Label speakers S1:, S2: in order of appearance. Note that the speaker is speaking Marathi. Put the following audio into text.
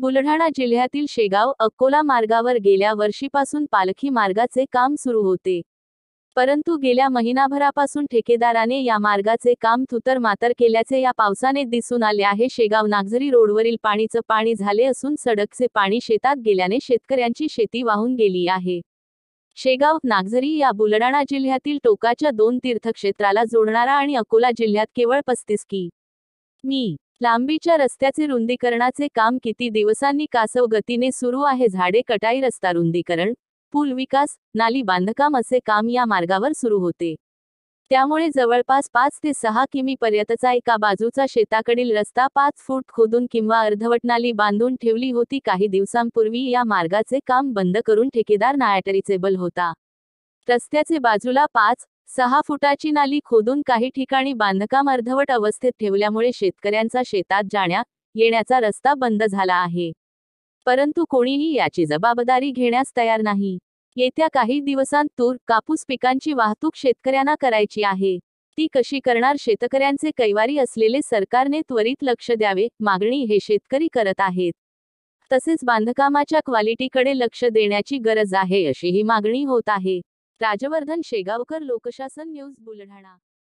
S1: बुलढाणा जिल्ह्यातील शेगाव अकोला मार्गावर गेल्या वर्षीपासून पालखी मार्गाचे काम सुरू होते परंतु गेल्या महिनाभरापासून ठेकेदाराने या मार्गाचे काम थुतर मातर केल्याचे या पावसाने दिसून आले आहे शेगाव नागझरी रोडवरील पाणीचं पाणी झाले असून सडकचे पाणी शेतात गेल्याने शेतकऱ्यांची शेती वाहून गेली आहे शेगाव नागझरी या बुलढाणा जिल्ह्यातील टोकाच्या दोन तीर्थक्षेत्राला जोडणारा आणि अकोला जिल्ह्यात केवळ पस्तीस की मी लांबीच्या रस्त्याचे रुंदीकरणाचे काम किती दिवसांनी कासव गतीने सुरू आहे झाडे कटाई रस्ता रुंदीकरण पूल विकास नाली बांधकाम असे काम या मार्गावर सुरू होते त्यामुळे जवळपास पाच ते सहा किमी पर्यंतचा एका बाजूचा शेताकडील रस्ता पाच फूट खोदून किंवा अर्धवट नाली बांधून ठेवली होती काही दिवसांपूर्वी या मार्गाचे काम बंद करून ठेकेदार नायटरीचेबल होता रस्त्याचे बाजूला पाच सहा फुटाची नाली खोदून काही ठिकाणी बांधकाम अर्धवट अवस्थेत ठेवल्यामुळे शेतकऱ्यांचा शेतात जाण्या येण्याचा रस्ता बंद झाला आहे परंतु कोणीही याची जबाबदारी घेण्यास तयार नाही येत्या काही दिवसांत तूर कापूस पिकांची वाहतूक शेतकऱ्यांना करायची आहे ती कशी करणार शेतकऱ्यांचे कैवारी असलेले सरकारने त्वरित लक्ष द्यावे मागणी हे शेतकरी करत आहेत तसेच बांधकामाच्या क्वालिटीकडे लक्ष देण्याची गरज आहे अशीही मागणी होत आहे राजवर्धन शेगावकर लोकशासन न्यूज बुलढाणा